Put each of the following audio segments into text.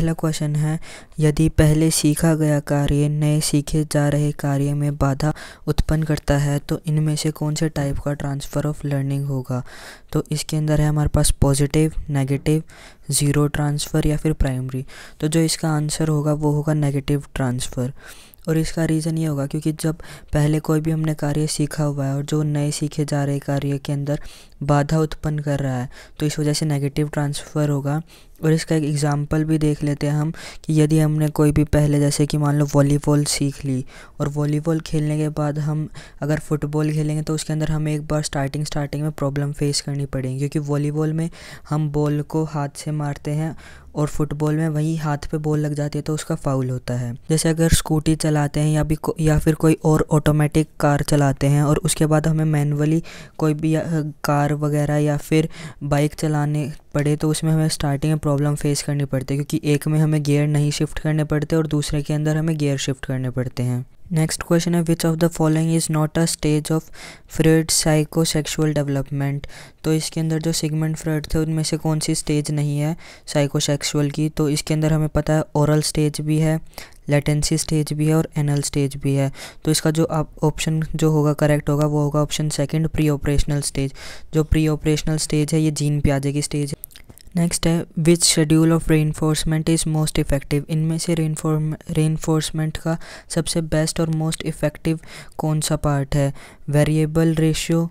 पहला क्वेश्चन है यदि पहले सीखा गया कार्य नए सीखे जा रहे कार्य में बाधा उत्पन्न करता है तो इनमें से कौन से टाइप का ट्रांसफ़र ऑफ लर्निंग होगा तो इसके अंदर है हमारे पास पॉजिटिव नेगेटिव ज़ीरो ट्रांसफ़र या फिर प्राइमरी तो जो इसका आंसर होगा वो होगा नेगेटिव ट्रांसफ़र और इसका रीज़न ये होगा क्योंकि जब पहले कोई भी हमने कार्य सीखा हुआ है और जो नए सीखे जा रहे कार्य के अंदर बाधा उत्पन्न कर रहा है तो इस वजह से नेगेटिव ट्रांसफ़र होगा और इसका एक एग्ज़ाम्पल भी देख लेते हैं हम कि यदि हमने कोई भी पहले जैसे कि मान लो वॉलीबॉल सीख ली और वॉलीबॉल खेलने के बाद हम अगर फ़ुटबॉल खेलेंगे तो उसके अंदर हमें एक बार स्टार्टिंग स्टार्टिंग में प्रॉब्लम फेस करनी पड़ेगी क्योंकि वॉलीबॉल में हम बॉल को हाथ से मारते हैं और फुटबॉल में वहीं हाथ पे बॉल लग जाती है तो उसका फाउल होता है जैसे अगर स्कूटी चलाते हैं या भी या फिर कोई और ऑटोमेटिक कार चलाते हैं और उसके बाद हमें मैनुअली कोई भी कार वगैरह या फिर बाइक चलाने पड़े तो उसमें हमें स्टार्टिंग में प्रॉब्लम फेस करनी पड़ती है क्योंकि एक में हमें गियर नहीं शिफ्ट करने पड़ते और दूसरे के अंदर हमें गियर शिफ्ट करने पड़ते हैं नेक्स्ट क्वेश्चन है which of the following is not a stage of Freud psychosexual development तो इसके अंदर जो सिगमेंट फ्रेड थे उनमें से कौन सी स्टेज नहीं है साइको सेक्शुअल की तो इसके अंदर हमें पता है ओरल स्टेज भी है लेटेंसी स्टेज भी है और एनल स्टेज भी है तो इसका जो आप ऑप्शन जो होगा करेक्ट होगा वो होगा option second preoperational stage जो प्री ऑपरेशनल स्टेज है ये जीन प्याजे की स्टेज है नेक्स्ट है which schedule of reinforcement is most effective इनमें से रेनफोर्समेंट का सबसे बेस्ट और मोस्ट इफ़ेक्टिव कौन सा पार्ट है variable ratio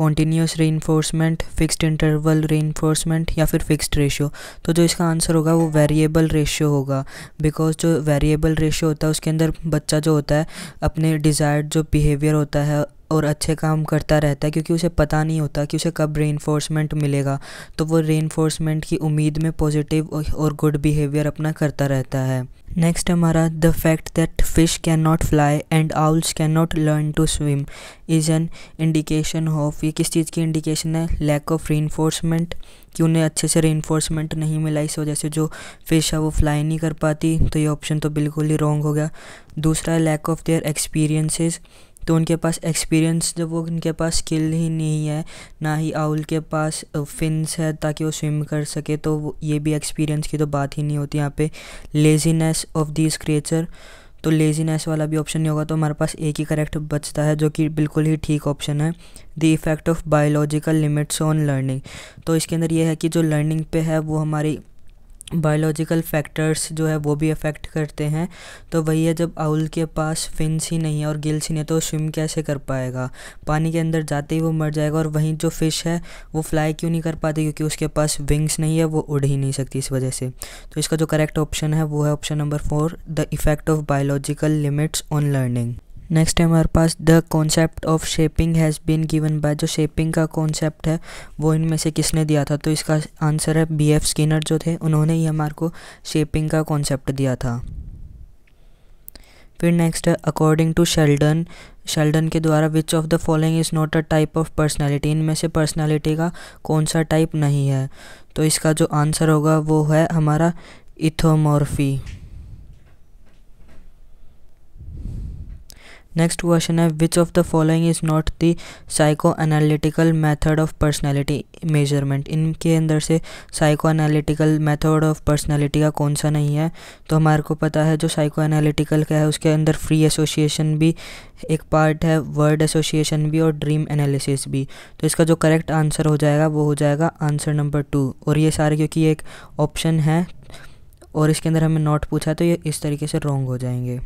continuous reinforcement fixed interval reinforcement या फिर फिक्सड रेशियो तो जो इसका आंसर होगा वो वेरिएबल रेशियो होगा बिकॉज जो वेरिएबल रेशियो होता है उसके अंदर बच्चा जो होता है अपने डिज़ायर्ड जो बिहेवियर होता है और अच्छे काम करता रहता है क्योंकि उसे पता नहीं होता कि उसे कब रेनफोर्समेंट मिलेगा तो वो रेनफोर्समेंट की उम्मीद में पॉजिटिव और गुड बिहेवियर अपना करता रहता है नेक्स्ट हमारा the fact that fish can not fly and owls can not learn to swim is an indication of ये किस चीज़ की इंडिकेशन है लैक ऑफ रेनफोर्समेंट कि उन्हें अच्छे से रेनफोर्समेंट नहीं मिला इस वजह से जो फिश है वो फ्लाई नहीं कर पाती तो ये ऑप्शन तो बिल्कुल ही रॉन्ग हो गया दूसरा लैक ऑफ देयर एक्सपीरियंसेस तो उनके पास एक्सपीरियंस जब वो उनके पास स्किल ही नहीं है ना ही आउल के पास फिन्स है ताकि वो स्विम कर सके तो ये भी एक्सपीरियंस की तो बात ही नहीं होती यहाँ पे लेजीनेस ऑफ दिस क्रिएचर तो लेजीनेस वाला भी ऑप्शन नहीं होगा तो हमारे पास एक ही करेक्ट बचता है जो कि बिल्कुल ही ठीक ऑप्शन है the effect of biological limits on learning तो इसके अंदर ये है कि जो लर्निंग पे है वो हमारी बायोलॉजिकल फैक्टर्स जो है वो भी अफेक्ट करते हैं तो वही है जब आउल के पास फिन्स ही नहीं है और गिल्स ही नहीं तो स्विम कैसे कर पाएगा पानी के अंदर जाते ही वो मर जाएगा और वहीं जो फ़िश है वो फ्लाई क्यों नहीं कर पाती क्योंकि उसके पास विंग्स नहीं है वो उड़ ही नहीं सकती इस वजह से तो इसका जो करेक्ट ऑप्शन है वो है option number four the effect of biological limits on learning next है हमारे पास the concept of shaping has been given by जो शेपिंग का कॉन्सेप्ट है वो इनमें से किसने दिया था तो इसका आंसर है बी एफ स्किनर जो थे उन्होंने ही हमारे को शेपिंग का कॉन्सेप्ट दिया था फिर नेक्स्ट है अकॉर्डिंग टू शेल्डन शेल्डन के द्वारा which of the following is not a type of personality इनमें से पर्सनैलिटी का कौन सा टाइप नहीं है तो इसका जो आंसर होगा वो है हमारा इथोमॉर्फी नेक्स्ट क्वेश्चन है which of the following is not the psychoanalytical method of personality measurement इनके अंदर से psychoanalytical method of personality का कौन सा नहीं है तो हमारे को पता है जो साइको एनालिटिकल का है उसके अंदर फ्री एसोसिएशन भी एक पार्ट है वर्ड एसोसिएशन भी और ड्रीम एनालिसिस भी तो इसका जो करेक्ट आंसर हो जाएगा वो हो जाएगा आंसर नंबर टू और ये सारे क्योंकि एक ऑप्शन है और इसके अंदर हमें नॉट पूछा तो ये इस तरीके से रॉन्ग हो जाएंगे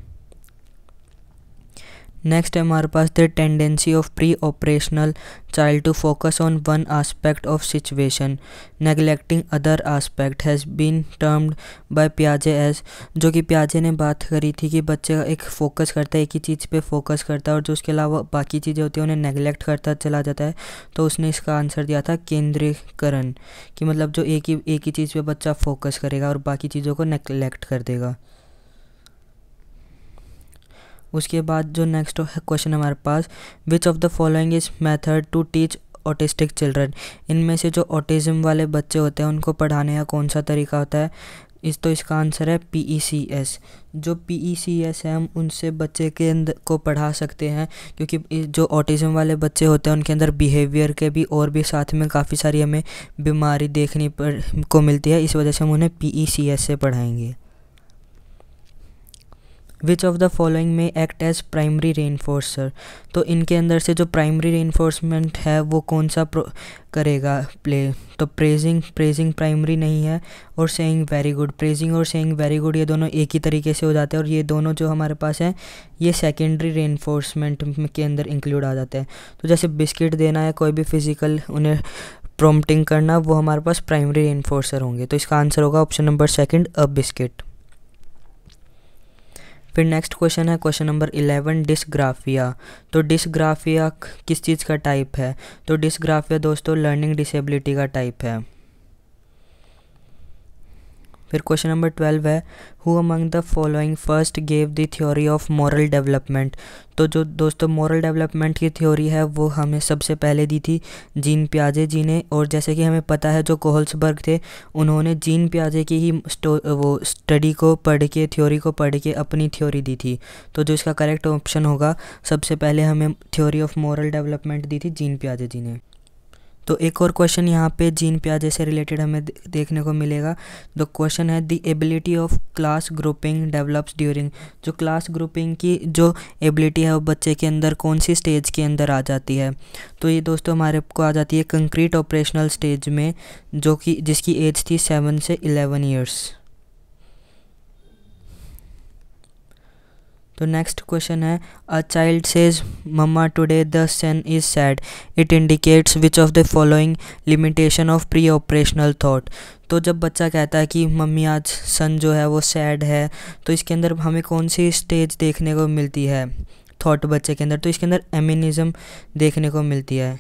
नेक्स्ट है हमारे पास the tendency of preoperational child to focus on one aspect of situation neglecting other aspect has been termed by प्याजे एज जो कि प्याजे ने बात करी थी कि बच्चे एक फोकस करता है एक ही चीज़ पे फोकस करता है और जो उसके अलावा बाकी चीज़ें होती हैं उन्हें नेगलेक्ट करता चला जाता है तो उसने इसका आंसर दिया था केंद्रीकरण कि मतलब जो एक ही एक ही चीज़ पर बच्चा फोकस करेगा और बाकी चीज़ों को नेगलेक्ट कर देगा उसके बाद जो नेक्स्ट क्वेश्चन हमारे पास which of the following is method to teach autistic children इनमें से जो ऑटिज़म वाले बच्चे होते हैं उनको पढ़ाने का कौन सा तरीका होता है इस तो इसका आंसर है पी ई सी एस जो पी ई सी एस है हम उनसे बच्चे के अंदर को पढ़ा सकते हैं क्योंकि जो ऑटिज़म वाले बच्चे होते हैं उनके अंदर बिहेवियर के भी और भी साथ में काफ़ी सारी हमें बीमारी देखने पर को मिलती है इस वजह से हम उन्हें पी ई सी एस से पढ़ाएंगे विच ऑफ द फॉलोइंग में एक्ट एज प्राइमरी रेन तो इनके अंदर से जो प्राइमरी रेनफोर्समेंट है वो कौन सा करेगा प्ले तो प्रेजिंग प्रेजिंग प्राइमरी नहीं है और सेइंग वेरी गुड प्रेजिंग और सेइंग वेरी गुड ये दोनों एक ही तरीके से हो जाते हैं और ये दोनों जो हमारे पास हैं ये सेकेंडरी रेन के अंदर इंक्लूड आ जाते हैं तो जैसे बिस्किट देना है कोई भी फिजिकल उन्हें प्रोमटिंग करना वो हमारे पास प्राइमरी रेनफोर्सर होंगे तो इसका आंसर होगा option number second a biscuit फिर नेक्स्ट क्वेश्चन है क्वेश्चन नंबर इलेवन डिसग्राफिया तो डिसग्राफिया किस चीज़ का टाइप है तो डिसग्राफिया दोस्तों लर्निंग डिसेबिलिटी का टाइप है फिर क्वेश्चन नंबर ट्वेल्व है who among the following first gave the theory of moral development तो जो दोस्तों मॉरल डेवलपमेंट की थ्योरी है वो हमें सबसे पहले दी थी जीन प्याजे जी ने और जैसे कि हमें पता है जो कोहल्सबर्ग थे उन्होंने जीन प्याजे की ही वो स्टडी को पढ़ के थ्योरी को पढ़ के अपनी थ्योरी दी थी तो जो इसका करेक्ट ऑप्शन होगा सबसे पहले हमें थ्योरी ऑफ मॉरल डेवलपमेंट दी थी जीन प्याजे जी ने तो एक और क्वेश्चन यहाँ पे जीन प्याजे से रिलेटेड हमें देखने को मिलेगा तो क्वेश्चन है the ability of class grouping develops during जो क्लास ग्रुपिंग की जो एबिलिटी है वो बच्चे के अंदर कौन सी स्टेज के अंदर आ जाती है तो ये दोस्तों हमारे को आ जाती है कंक्रीट ऑपरेशनल स्टेज में जो कि जिसकी एज थी सेवन से इलेवन ईयर्स तो नेक्स्ट क्वेश्चन है a child says mama today the sun is sad it indicates which of the following limitation of preoperational thought तो जब बच्चा कहता है कि मम्मी आज सन जो है वो सैड है तो इसके अंदर हमें कौन सी स्टेज देखने को मिलती है थॉट बच्चे के अंदर तो इसके अंदर एमिनिज्म देखने को मिलती है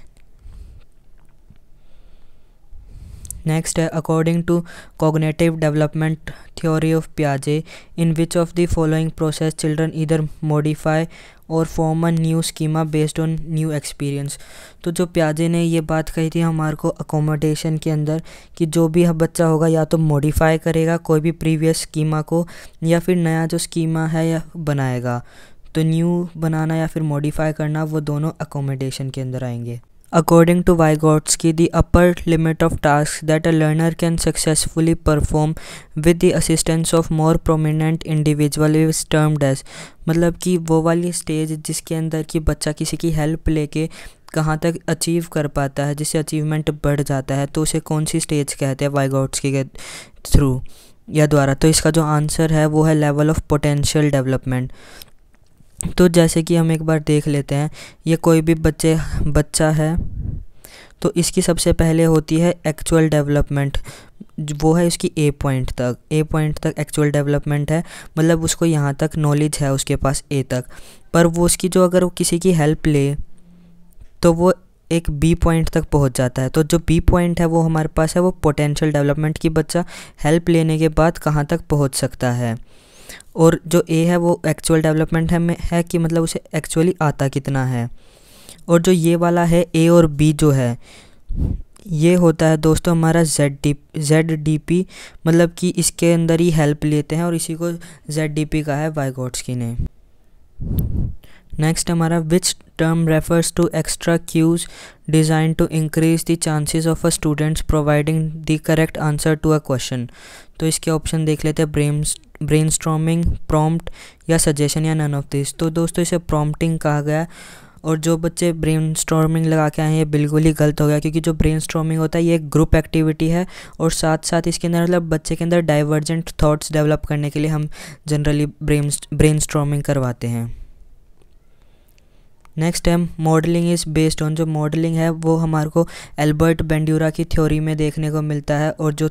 नेक्स्ट है according to cognitive development theory of प्याजे in which of the following process children either modify और form a new schema based on new experience तो जो प्याजे ने ये बात कही थी हमारे को अकोमोडेशन के अंदर कि जो भी बच्चा होगा या तो मॉडिफाई करेगा कोई भी प्रीवियस स्कीमा को या फिर नया जो स्कीमा है या बनाएगा तो न्यू बनाना या फिर मॉडिफाई करना वो दोनों अकोमोडेशन के अंदर आएंगे According to Vygotsky, the upper limit of tasks that a learner can successfully perform with the assistance of more prominent individual is termed as मतलब कि वो वाली स्टेज जिसके अंदर कि बच्चा किसी की हेल्प लेके कहाँ तक अचीव कर पाता है जिससे अचीवमेंट बढ़ जाता है तो उसे कौन सी स्टेज कहते हैं वाइगॉट्सकी के थ्रू या द्वारा तो इसका जो आंसर है वो है लेवल ऑफ पोटेंशियल डेवलपमेंट तो जैसे कि हम एक बार देख लेते हैं ये कोई भी बच्चे बच्चा है तो इसकी सबसे पहले होती है एक्चुअल डेवलपमेंट वो है उसकी ए पॉइंट तक ए पॉइंट तक एक्चुअल डेवलपमेंट है मतलब उसको यहाँ तक नॉलेज है उसके पास ए तक पर वो उसकी जो अगर वो किसी की हेल्प ले तो वो एक बी पॉइंट तक पहुंच जाता है तो जो बी पॉइंट है वो हमारे पास है वो पोटेंशियल डेवलपमेंट की बच्चा हेल्प लेने के बाद कहाँ तक पहुंच सकता है और जो ए है वो एक्चुअल डेवलपमेंट है में है कि मतलब उसे एक्चुअली आता कितना है और जो ये वाला है ए और बी जो है ये होता है दोस्तों हमारा Z D Z D P मतलब कि इसके अंदर ही हेल्प लेते हैं और इसी को जेड डी पी कहा है वाइगॉट्स की ने नेक्स्ट हमारा which term refers to extra cues design to increase the chances of a students providing the correct answer to a question तो इसके ऑप्शन देख लेते हैं ब्रेन ब्रेन स्ट्रॉमिंग प्रॉम्प्ट या सजेशन या नन ऑफ दिस तो दोस्तों इसे प्रॉम्प्टिंग कहा गया और जो बच्चे ब्रेन स्ट्रॉमिंग लगा के आए हैं ये बिल्कुल ही गलत हो गया क्योंकि जो ब्रेन स्ट्रॉमिंग होता है ये एक ग्रुप एक्टिविटी है और साथ साथ इसके अंदर मतलब बच्चे के अंदर डाइवर्जेंट थाट्स डेवलप करने के लिए हम जनरली ब्रेन ब्रेन स्ट्रॉमिंग करवाते हैं नेक्स्ट है मॉडलिंग इज़ बेस्ड ऑन जो मॉडलिंग है वो हमारे को एल्बर्ट बेंड्यूरा की थ्योरी में देखने को मिलता है और जो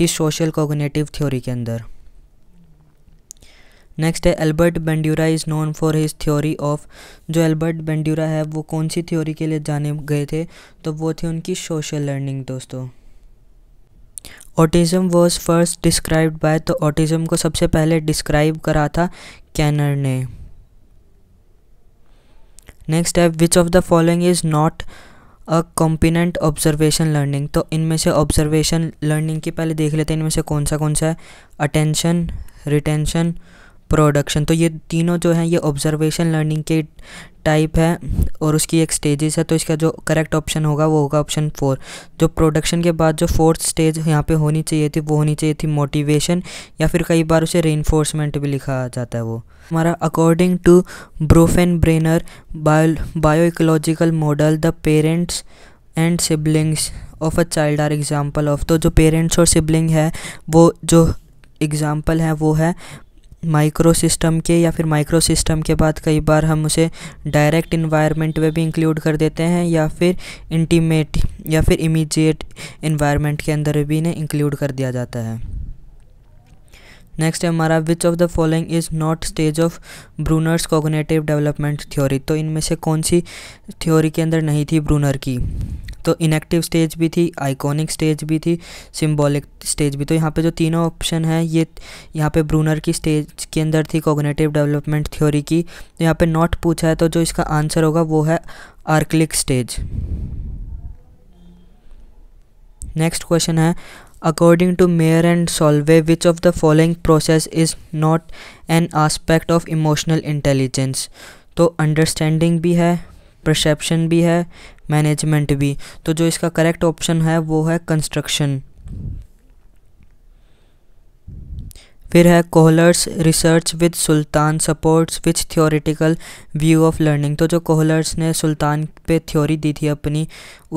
थी सोशल कोगनेटिव थ्योरी के अंदर नेक्स्ट है Albert Bandura is known for his theory of जो एल्बर्ट बेंड्यूरा है वो कौन सी थ्योरी के लिए जाने गए थे तो वो थे उनकी सोशल लर्निंग दोस्तों autism was first described by तो ऑटिज़म को सबसे पहले डिस्क्राइब करा था कैनर ने नेक्स्ट है which of the following is not a component observation learning तो इनमें से ऑब्जर्वेशन लर्निंग की पहले देख लेते हैं इनमें से कौन सा कौन सा है अटेंशन रिटेंशन प्रोडक्शन तो ये तीनों जो हैं ये ऑब्जर्वेशन लर्निंग के टाइप है और उसकी एक स्टेजेस है तो इसका जो करेक्ट ऑप्शन होगा वो होगा ऑप्शन फोर जो प्रोडक्शन के बाद जो फोर्थ स्टेज यहाँ पे होनी चाहिए थी वो होनी चाहिए थी मोटिवेशन या फिर कई बार उसे रेनफोर्समेंट भी लिखा जाता है वो हमारा according to Bronfenbrenner bio ecological model the parents and siblings of a child are example of तो जो पेरेंट्स और सिबलिंग है वो जो एग्ज़ाम्पल है वो है माइक्रो सिस्टम के या फिर माइक्रो सिस्टम के बाद कई बार हम उसे डायरेक्ट इन्वायरमेंट में भी इंक्लूड कर देते हैं या फिर इंटीमेट या फिर इमीजिएट इन्वायरमेंट के अंदर भी इन्हें इंक्लूड कर दिया जाता है नेक्स्ट है हमारा which of the following is not stage of Bruner's cognitive development theory तो इनमें से कौन सी थ्योरी के अंदर नहीं थी ब्रूनर की तो इनएक्टिव स्टेज भी थी आइकॉनिक स्टेज भी थी सिंबॉलिक स्टेज भी तो यहाँ पे जो तीनों ऑप्शन है ये यहाँ पे ब्रूनर की स्टेज के अंदर थी कोगनेटिव डेवलपमेंट थ्योरी की तो यहाँ पे नॉट पूछा है तो जो इसका आंसर होगा वो है आर्कलिक स्टेज नेक्स्ट क्वेश्चन है according to Mayer and Salovey which of the following process is not an aspect of emotional intelligence तो अंडरस्टैंडिंग भी है परसेप्शन भी है मैनेजमेंट भी तो जो इसका करेक्ट ऑप्शन है वो है कंस्ट्रक्शन फिर है Kohler's research with Sultan supports which theoretical view of learning तो जो कोहलर्स ने सुल्तान पे थ्योरी दी थी अपनी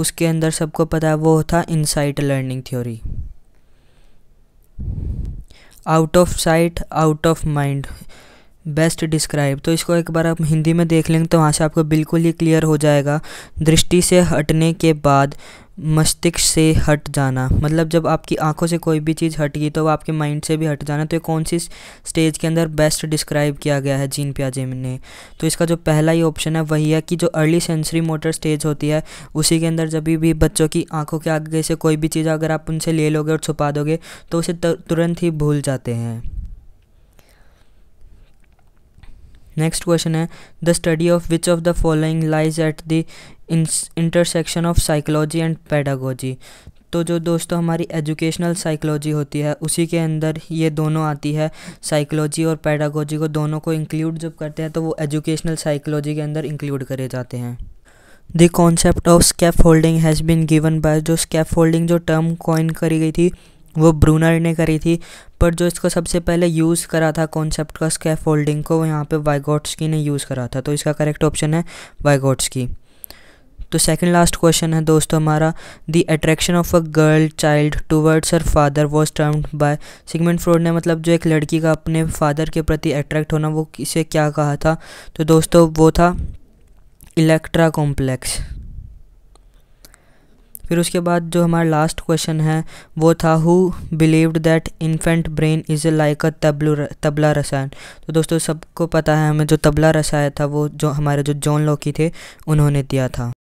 उसके अंदर सबको पता है वो था insight learning theory out of sight out of mind best describe तो इसको एक बार आप हिंदी में देख लेंगे तो वहाँ से आपको बिल्कुल ही क्लियर हो जाएगा दृष्टि से हटने के बाद मस्तिष्क से हट जाना मतलब जब आपकी आंखों से कोई भी चीज़ हट गई तो वो आपके माइंड से भी हट जाना तो ये कौन सी स्टेज के अंदर बेस्ट डिस्क्राइब किया गया है जीन प्याजे ने तो इसका जो पहला ही ऑप्शन है वही है कि जो अर्ली सेंसरी मोटर स्टेज होती है उसी के अंदर जब भी बच्चों की आंखों के आगे से कोई भी चीज़ अगर आप उनसे ले लोगे और छुपा दोगे तो उसे तुरंत ही भूल जाते हैं नेक्स्ट क्वेश्चन है the study of which of the following lies at the intersection of psychology and pedagogy तो जो दोस्तों हमारी एजुकेशनल साइकोलॉजी होती है उसी के अंदर ये दोनों आती है साइकोलॉजी और पैडागोजी को दोनों को इंक्लूड जब करते हैं तो वो एजुकेशनल साइकोलॉजी के अंदर इंक्लूड करे जाते हैं the concept of scaffolding has been given by जो स्कैप होल्डिंग जो टर्म कॉइन करी गई थी वो ब्रूनर ने करी थी पर जो इसको सबसे पहले यूज़ करा था कॉन्सेप्ट का स्कैफ होल्डिंग को यहाँ पे वाइगोट्सकी ने यूज़ करा था तो इसका करेक्ट ऑप्शन है वाइगोट्सकी तो सेकंड लास्ट क्वेश्चन है दोस्तों हमारा the attraction of a girl child towards her father was termed by Sigmund Freud ने मतलब जो एक लड़की का अपने फादर के प्रति अट्रैक्ट होना वो किसे क्या कहा था तो दोस्तों वो था इलेक्ट्रा कॉम्प्लेक्स फिर उसके बाद जो हमारा लास्ट क्वेश्चन है वो था who believed that infant brain is like a तबलू तबला रसायन तो दोस्तों सबको पता है हमें जो तबला रसायन था वो जो हमारे जो जॉन लॉकी थे उन्होंने दिया था